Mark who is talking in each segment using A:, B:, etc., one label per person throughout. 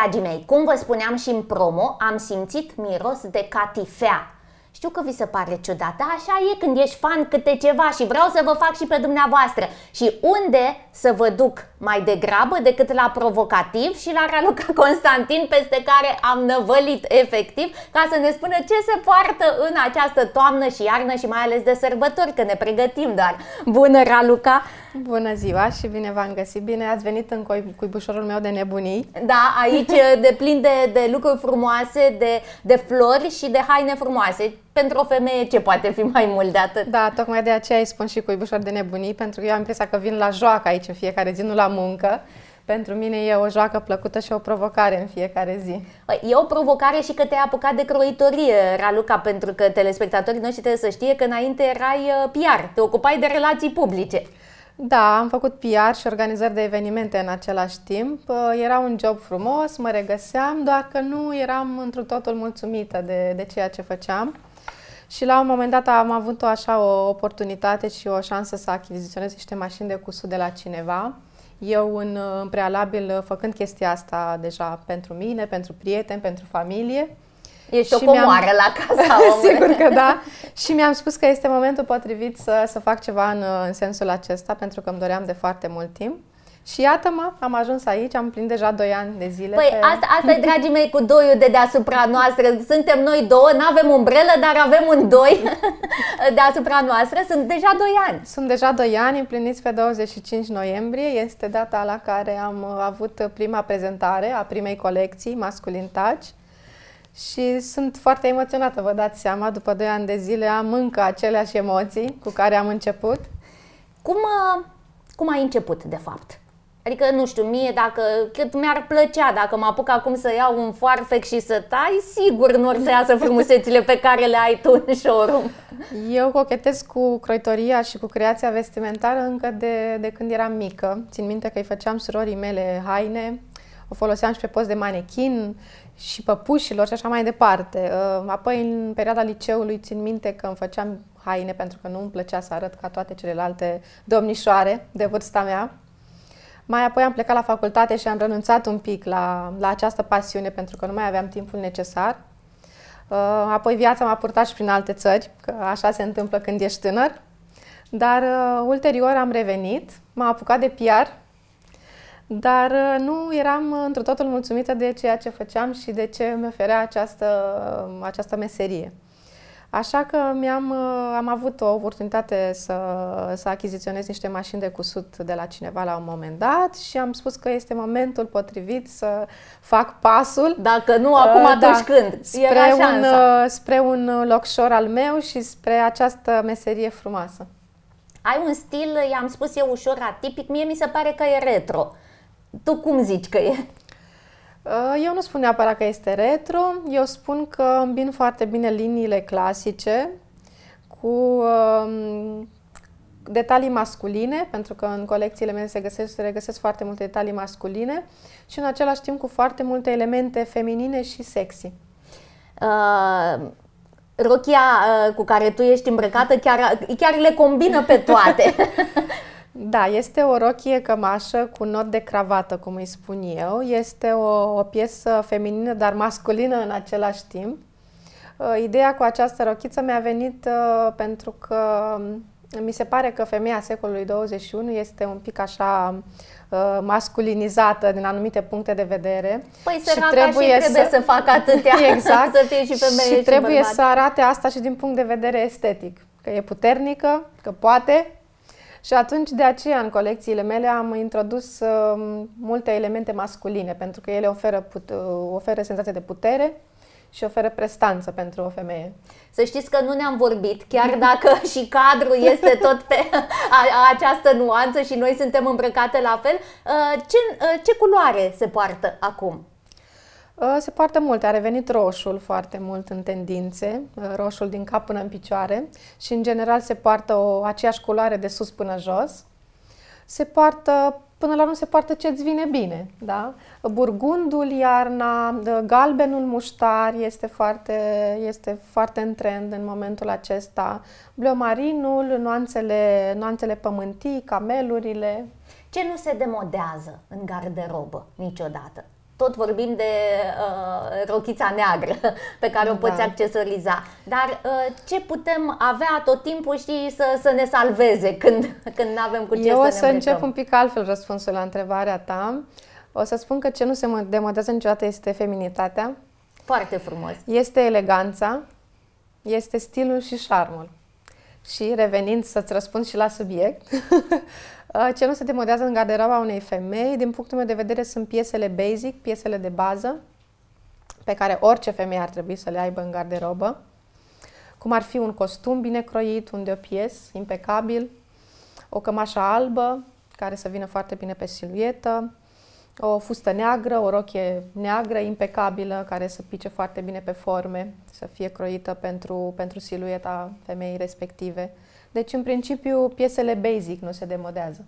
A: dragii mei, cum vă spuneam și în promo, am simțit miros de catifea. Știu că vi se pare ciudat, dar așa e când ești fan câte ceva și vreau să vă fac și pe dumneavoastră. Și unde să vă duc mai degrabă decât la provocativ și la raluca Constantin peste care am năvălit efectiv ca să ne spună ce se poartă în această toamnă și iarnă și mai ales de sărbători, că ne pregătim doar.
B: Bună, Raluca! Bună ziua și bine v-am găsit! Bine ați venit în cuibușorul meu de nebunii! Da, aici de plin de, de lucruri frumoase, de, de flori și de haine frumoase pentru o femeie ce poate fi mai mult de atât. Da, tocmai de aceea îi spun și cu cuibușor de nebunii, pentru că eu am impresia că vin la joacă aici în fiecare zi, nu la muncă. Pentru mine e o joacă plăcută și o provocare în fiecare zi. Păi, e o provocare și că te-ai apucat de croitorie,
A: Raluca, pentru că telespectatorii noștri trebuie să știe că înainte erai uh, PR, te ocupai de relații
B: publice. Da, am făcut PR și organizări de evenimente în același timp. Uh, era un job frumos, mă regăseam, doar că nu eram într totul mulțumită de, de ceea ce făceam. Și la un moment dat am avut o așa o oportunitate și o șansă să achiziționez niște mașini de cusut de la cineva. Eu, în, în prealabil, făcând chestia asta deja pentru mine, pentru prieteni, pentru familie, Ești și o comoară la casa omului. Sigur că da. și mi-am spus că este momentul potrivit să, să fac ceva în, în sensul acesta, pentru că îmi doream de foarte mult timp. Și iată-mă, am ajuns aici, am plin deja 2 ani de zile. Păi pe... asta, asta e, dragii mei, cu doiul de deasupra noastră. Suntem noi două, nu avem umbrelă, dar avem un doi deasupra noastră. Sunt deja 2 ani. Sunt deja 2 ani, împliniți pe 25 noiembrie. Este data la care am avut prima prezentare a primei colecții, Masculin Touch. Și sunt foarte emoționată, vă dați seama, după 2 ani de zile am încă aceleași emoții cu care am început. Cum, uh, cum ai început, de fapt?
A: Adică, nu știu, mie dacă cât mi-ar plăcea, dacă mă apuc acum să iau un foarfec și să tai, sigur nu or să iasă frumusețile pe care le
B: ai tu în showroom. Eu cochetez cu croitoria și cu creația vestimentară încă de, de când eram mică. Țin minte că îi făceam surorii mele haine, o foloseam și pe post de manechin și păpușilor și așa mai departe. Uh, apoi, în perioada liceului, țin minte că îmi făceam haine pentru că nu îmi plăcea să arăt ca toate celelalte domnișoare de vârsta mea. Mai apoi am plecat la facultate și am renunțat un pic la, la această pasiune pentru că nu mai aveam timpul necesar. Uh, apoi viața m-a purtat și prin alte țări, că așa se întâmplă când ești tânăr. Dar uh, ulterior am revenit, m-am apucat de PR, dar uh, nu eram într totul mulțumită de ceea ce făceam și de ce mi oferea această, această meserie. Așa că mi-am, uh, am avut o oportunitate să, să achiziționez niște mașini de cusut de la cineva la un moment dat și am spus că este momentul potrivit să fac pasul. Dacă nu, acum uh, atunci da, când? Spre un, uh, spre un locșor al meu și spre această meserie frumoasă. Ai un stil, i-am spus eu, ușor atipic, mie mi se pare că e retro. Tu cum zici că e? Uh, eu nu spun neapărat că este retro, eu spun că îmbin foarte bine liniile clasice cu um, detalii masculine, pentru că în colecțiile mele se, găsesc, se regăsesc foarte multe detalii masculine și în același timp cu foarte multe elemente feminine și sexy. Uh, rochia uh, cu care tu ești îmbrăcată chiar, chiar le combină pe toate. Da, este o rochie cămașă cu not de cravată, cum îi spun eu. Este o, o piesă feminină, dar masculină în același timp. Uh, ideea cu această rochiță mi-a venit uh, pentru că um, mi se pare că femeia secolului 21 este un pic așa uh, masculinizată din anumite puncte de vedere. Păi și trebuie, și trebuie să, să facă atâtea, exact, să fie și femeie și, și trebuie bărbat. să arate asta și din punct de vedere estetic. Că e puternică, că poate și atunci, de aceea, în colecțiile mele am introdus um, multe elemente masculine, pentru că ele oferă, put- uh, oferă senzație de putere și oferă prestanță pentru o femeie. Să știți că nu ne-am vorbit, chiar dacă și cadrul este tot pe
A: această nuanță și noi suntem îmbrăcate la fel. Uh, ce, uh, ce culoare se poartă
B: acum? Uh, se poartă mult. A revenit roșul foarte mult în tendințe, uh, roșul din cap până în picioare și în general se poartă o, aceeași culoare de sus până jos. Se poartă, până la urmă se poartă ce-ți vine bine, da? Burgundul iarna, uh, galbenul muștar este foarte, este foarte în trend în momentul acesta, bleomarinul, nuanțele, nuanțele pământii, camelurile. Ce nu se demodează în garderobă niciodată?
A: tot vorbim de uh, rochița neagră pe care o poți da. accesoriza. Dar uh, ce putem avea tot timpul și să, să ne salveze când, când nu avem cu ce Eu să ne Eu o să îmbrăcăm. încep un
B: pic altfel răspunsul la întrebarea ta. O să spun că ce nu se demodează niciodată este feminitatea.
A: Foarte frumos.
B: Este eleganța, este stilul și șarmul. Și revenind să-ți răspund și la subiect, Uh, ce nu se demodează în garderoba unei femei, din punctul meu de vedere, sunt piesele basic, piesele de bază, pe care orice femeie ar trebui să le aibă în garderobă, cum ar fi un costum bine croit, un de pies, impecabil, o cămașă albă, care să vină foarte bine pe siluetă, o fustă neagră, o rochie neagră, impecabilă, care să pice foarte bine pe forme, să fie croită pentru, pentru silueta femeii respective. Deci, în principiu, piesele basic nu se demodează.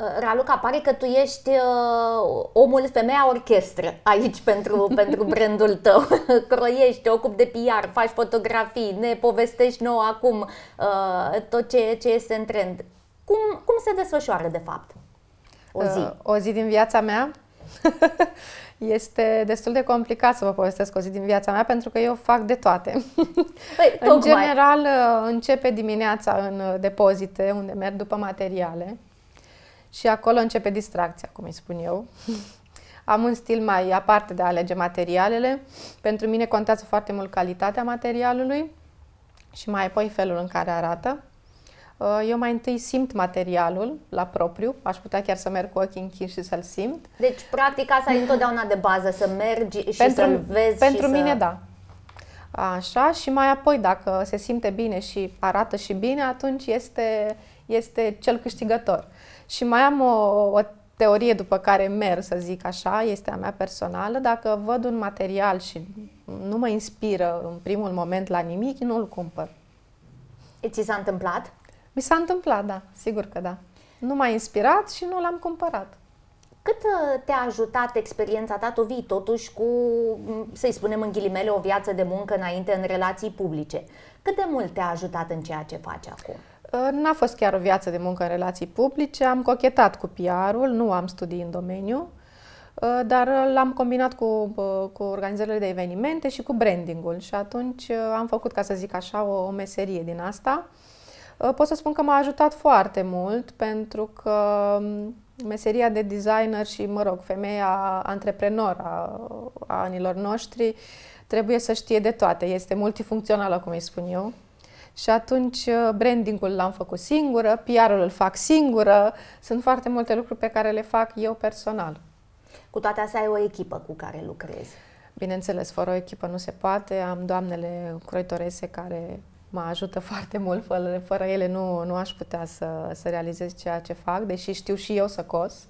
B: Uh, Raluca, pare că tu ești uh, omul,
A: femeia orchestră aici pentru, pentru brandul tău. Croiești, te ocupi de PR, faci fotografii, ne povestești nou acum uh, tot ce, ce este în trend. Cum, cum
B: se desfășoară, de fapt, o zi? Uh, o zi din viața mea? Este destul de complicat să vă povestesc o zi din viața mea pentru că eu fac de toate. Păi, în general, uh, începe dimineața în uh, depozite unde merg după materiale și acolo începe distracția, cum îi spun eu. Am un stil mai aparte de a alege materialele. Pentru mine contează foarte mult calitatea materialului și mai apoi felul în care arată. Uh, eu mai întâi simt materialul la propriu, aș putea chiar să merg cu ochii închiși și să-l simt.
A: Deci, practic,
B: asta e întotdeauna de bază, să mergi și pentru, să-l vezi. Pentru și mine, să... da. Așa, și mai apoi, dacă se simte bine și arată și bine, atunci este, este cel câștigător. Și mai am o, o teorie după care merg, să zic așa, este a mea personală. Dacă văd un material și nu mă inspiră în primul moment la nimic, nu-l cumpăr. Ți s-a întâmplat? Mi s-a întâmplat, da, sigur că da. Nu m-a inspirat și nu l-am cumpărat. Cât uh, te-a ajutat
A: experiența ta? Tu vii totuși cu, mm, să-i spunem în ghilimele, o viață de muncă înainte în
B: relații publice. Cât de mult te-a ajutat în ceea ce faci acum? Uh, n-a fost chiar o viață de muncă în relații publice, am cochetat cu PR-ul, nu am studii în domeniu, uh, dar l-am combinat cu, cu organizările de evenimente și cu brandingul și atunci am făcut, ca să zic așa, o, o meserie din asta. Uh, pot să spun că m-a ajutat foarte mult pentru că um, meseria de designer și, mă rog, femeia antreprenor a, a anilor noștri trebuie să știe de toate. Este multifuncțională, cum îi spun eu. Și atunci uh, brandingul l-am făcut singură, PR-ul îl fac singură. Sunt foarte multe lucruri pe care le fac eu personal. Cu toate astea ai o echipă cu care lucrezi. Bineînțeles, fără o echipă nu se poate. Am doamnele croitorese care mă ajută foarte mult, fără, fără ele nu, nu aș putea să, să realizez ceea ce fac, deși știu și eu să cos,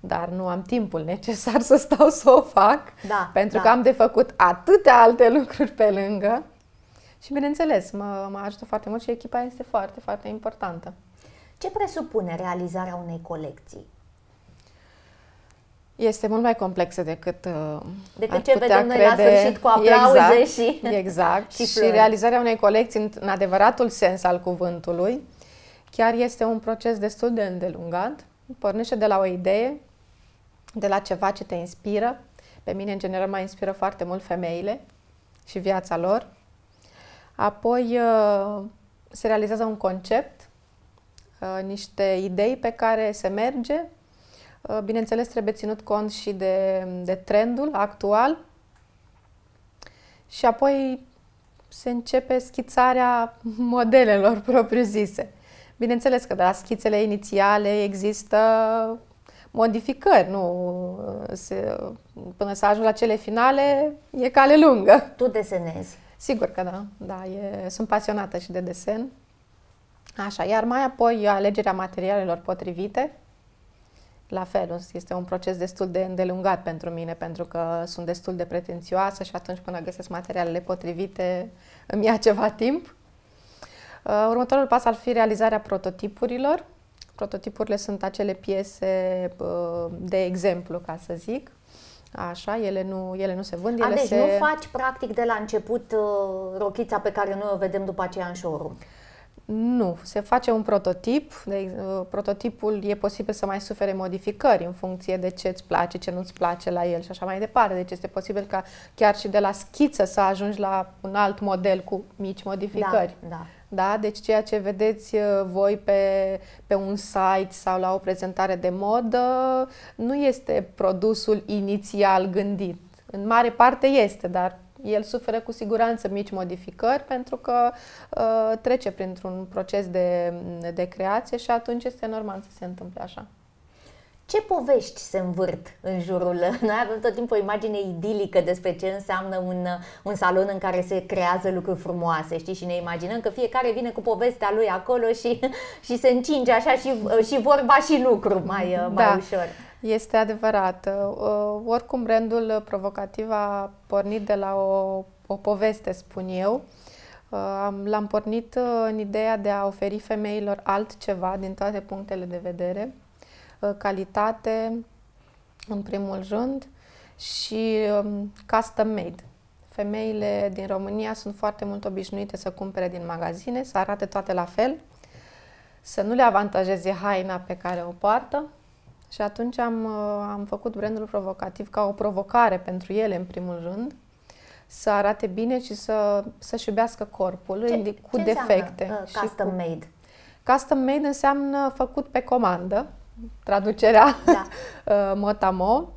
B: dar nu am timpul necesar să stau să o fac, da, pentru da. că am de făcut atâtea alte lucruri pe lângă. Și bineînțeles, mă, mă ajută foarte mult și echipa este foarte, foarte importantă. Ce presupune realizarea unei colecții? este mult mai complexă decât uh, de ar ce vedem crede. noi la sfârșit cu aplauze exact, și Exact. și, și realizarea unei colecții în, adevăratul sens al cuvântului chiar este un proces destul de îndelungat. Pornește de la o idee, de la ceva ce te inspiră. Pe mine, în general, mă inspiră foarte mult femeile și viața lor. Apoi uh, se realizează un concept, uh, niște idei pe care se merge Uh, bineînțeles, trebuie ținut cont și de, de trendul actual și apoi se începe schițarea modelelor propriu-zise. Bineînțeles că de la schițele inițiale există modificări, nu? Uh, se, până să ajungi la cele finale, e cale lungă. Tu desenezi? Sigur că da, da, e, sunt pasionată și de desen. Așa, iar mai apoi alegerea materialelor potrivite, la fel, este un proces destul de îndelungat pentru mine, pentru că sunt destul de pretențioasă și atunci când găsesc materialele potrivite îmi ia ceva timp. Uh, următorul pas ar fi realizarea prototipurilor. Prototipurile sunt acele piese uh, de exemplu, ca să zic, Așa, ele nu, ele nu se vând, ele A, deci se... nu faci
A: practic de la început uh,
B: rochița pe care noi o vedem după aceea în showroom. Nu. Se face un prototip. De, uh, prototipul e posibil să mai sufere modificări în funcție de ce îți place, ce nu-ți place la el și așa mai departe. Deci este posibil ca chiar și de la schiță să ajungi la un alt model cu mici modificări. Da, da. Da? Deci ceea ce vedeți uh, voi pe, pe un site sau la o prezentare de modă nu este produsul inițial gândit. În mare parte este, dar el suferă cu siguranță mici modificări pentru că uh, trece printr-un proces de, de creație și atunci este normal să se întâmple așa.
A: Ce povești se învârt în jurul? Noi avem tot timpul o imagine idilică despre ce înseamnă un, un salon în care se creează lucruri frumoase, știi? Și ne imaginăm că fiecare vine cu povestea lui acolo și, și se încinge așa
B: și, și vorba și lucru mai, uh, mai da. ușor. Este adevărat. Uh, oricum, brandul provocativ a pornit de la o, o poveste, spun eu. Uh, l-am pornit uh, în ideea de a oferi femeilor altceva din toate punctele de vedere, calitate, în primul rând, și um, custom-made. Femeile din România sunt foarte mult obișnuite să cumpere din magazine, să arate toate la fel, să nu le avantajeze haina pe care o poartă, și atunci am, uh, am făcut brandul provocativ ca o provocare pentru ele, în primul rând, să arate bine și să, să-și iubească corpul ce, cu ce defecte. Înseamnă, uh, custom cu... made. Custom made înseamnă făcut pe comandă, traducerea da. Uh, motamo.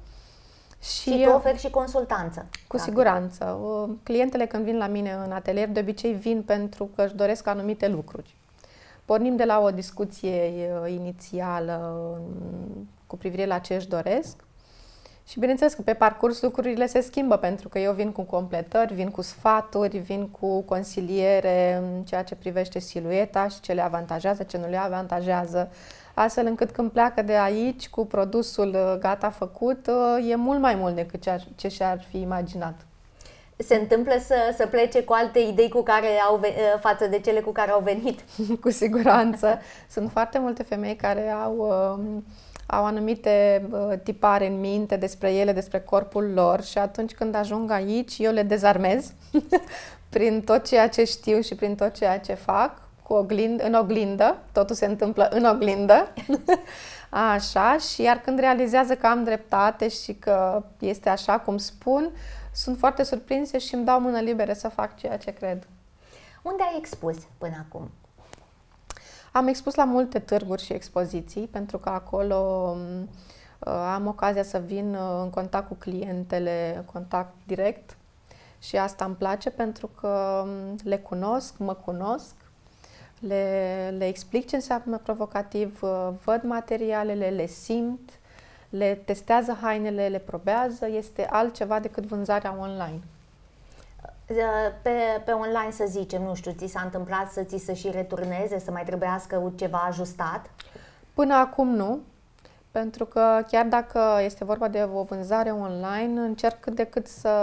B: Și, și tu uh, oferi și consultanță. Cu practic. siguranță. Clientele când vin la mine în atelier, de obicei vin pentru că își doresc anumite lucruri. Pornim de la o discuție inițială cu privire la ce își doresc. Și bineînțeles că pe parcurs lucrurile se schimbă pentru că eu vin cu completări, vin cu sfaturi, vin cu consiliere în ceea ce privește silueta și ce le avantajează, ce nu le avantajează. Astfel încât când pleacă de aici cu produsul uh, gata făcut, uh, e mult mai mult decât ce, ar, ce și-ar fi imaginat.
A: Se întâmplă să, să plece cu alte idei
B: cu care au, uh, față de cele cu care au venit? cu siguranță. Sunt foarte multe femei care au... Uh, au anumite tipare în minte despre ele, despre corpul lor și atunci când ajung aici, eu le dezarmez prin tot ceea ce știu și prin tot ceea ce fac, cu oglind, în oglindă, totul se întâmplă în oglindă, așa, și iar când realizează că am dreptate și că este așa cum spun, sunt foarte surprinse și îmi dau mână liberă să fac ceea ce cred.
A: Unde ai expus până acum?
B: Am expus la multe târguri și expoziții, pentru că acolo mm, uh, am ocazia să vin uh, în contact cu clientele, în contact direct și asta îmi place pentru că mm, le cunosc, mă cunosc, le, le explic ce înseamnă provocativ, uh, văd materialele, le simt, le testează hainele, le probează, este altceva decât vânzarea online.
A: Uh, pe, pe online să zicem, nu știu, ți s-a întâmplat să ți să și returneze, să mai trebuiască ceva ajustat?
B: Până acum nu, pentru că chiar dacă este vorba de o vânzare online, încerc cât de cât să,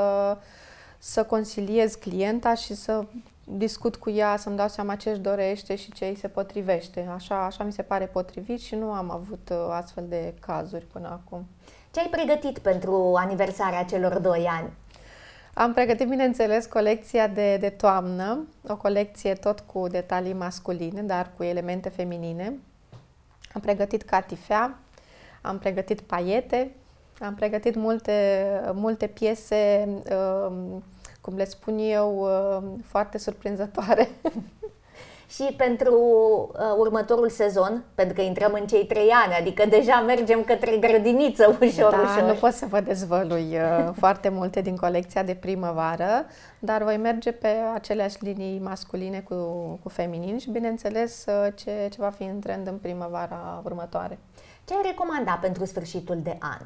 B: să conciliez clienta și să discut cu ea, să-mi dau seama ce își dorește și ce îi se potrivește. Așa, așa mi se pare potrivit și nu am avut uh, astfel de cazuri până acum. Ce ai pregătit pentru aniversarea celor doi ani? Am pregătit, bineînțeles, colecția de, de toamnă, o colecție tot cu detalii masculine, dar cu elemente feminine. Am pregătit catifea, am pregătit paiete, am pregătit multe, multe piese, um, cum le spun eu, um, foarte surprinzătoare. și pentru uh, următorul sezon, pentru că
A: intrăm în cei trei ani, adică deja mergem către grădiniță ușor, da, ușor. nu pot
B: să vă dezvălui uh, foarte multe din colecția de primăvară, dar voi merge pe aceleași linii masculine cu, cu feminin și, bineînțeles, uh, ce, ce va fi în trend în primăvara următoare. Ce ai recomanda pentru sfârșitul de an?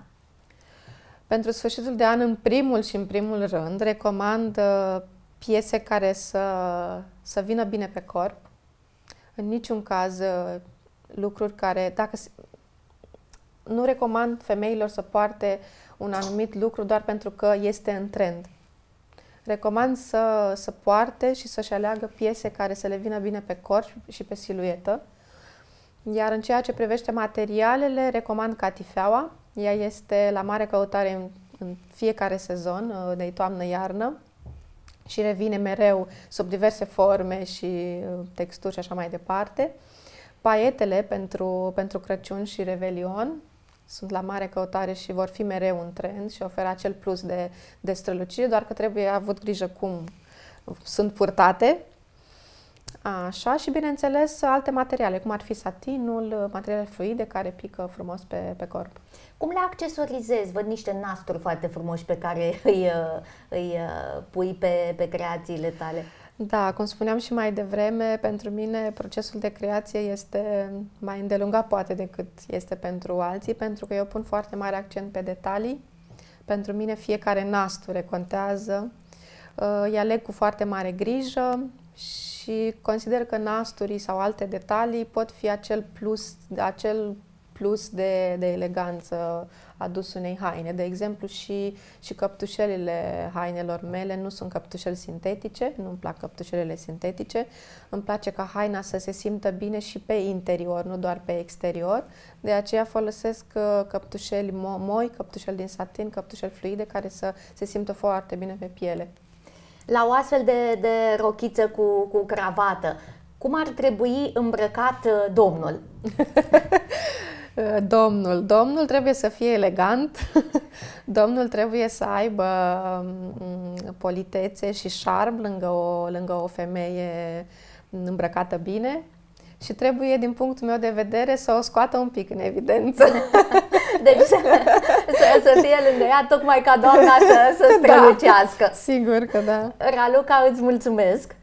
B: Pentru sfârșitul de an, în primul și în primul rând, recomand uh, piese care să, să vină bine pe corp, în niciun caz uh, lucruri care, dacă nu recomand femeilor să poarte un anumit lucru doar pentru că este în trend. Recomand să, să poarte și să-și aleagă piese care să le vină bine pe corp și pe siluetă. Iar în ceea ce privește materialele, recomand catifeaua. Ea este la mare căutare în, în fiecare sezon, uh, de toamnă-iarnă și revine mereu sub diverse forme și uh, texturi și așa mai departe. Paietele pentru, pentru Crăciun și Revelion sunt la mare căutare și vor fi mereu un trend și oferă acel plus de, de strălucire, doar că trebuie avut grijă cum sunt purtate Așa și, bineînțeles, alte materiale, cum ar fi satinul, materiale fluide care pică frumos pe, pe corp. Cum le accesorizezi? Văd niște nasturi foarte
A: frumoși pe care îi, îi uh, pui pe, pe creațiile tale.
B: Da, cum spuneam și mai devreme, pentru mine procesul de creație este mai îndelungat poate decât este pentru alții, pentru că eu pun foarte mare accent pe detalii. Pentru mine fiecare nasture contează. Uh, îi aleg cu foarte mare grijă și și consider că nasturii sau alte detalii pot fi acel plus, acel plus de, de eleganță adus unei haine. De exemplu, și, și căptușelile hainelor mele nu sunt căptușeli sintetice, nu-mi plac căptușelele sintetice. Îmi place ca haina să se simtă bine și pe interior, nu doar pe exterior. De aceea folosesc uh, căptușeli moi, căptușeli din satin, căptușeli fluide care să se simtă foarte bine pe piele la o astfel de, de rochiță cu, cu cravată, cum ar trebui îmbrăcat uh, domnul? domnul. Domnul trebuie să fie elegant, domnul trebuie să aibă um, politețe și șarm lângă o, lângă o femeie îmbrăcată bine și trebuie, din punctul meu de vedere, să o scoată un pic în evidență. Deci
A: să, să, să fie lângă ea,
B: tocmai ca doamna să, să da. strălucească. Da, sigur că da. Raluca, îți mulțumesc.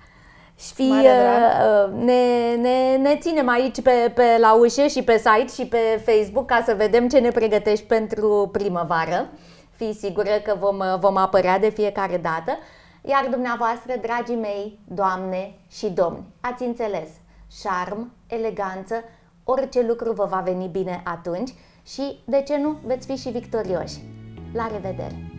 A: Și uh, ne, ne, ne ținem aici pe, pe la ușă și pe site și pe Facebook ca să vedem ce ne pregătești pentru primăvară. Fii sigură că vom, uh, vom apărea de fiecare dată. Iar dumneavoastră, dragii mei, doamne și domni, ați înțeles, șarm, eleganță, orice lucru vă va veni bine atunci – și, de ce nu, veți fi și victorioși. La revedere!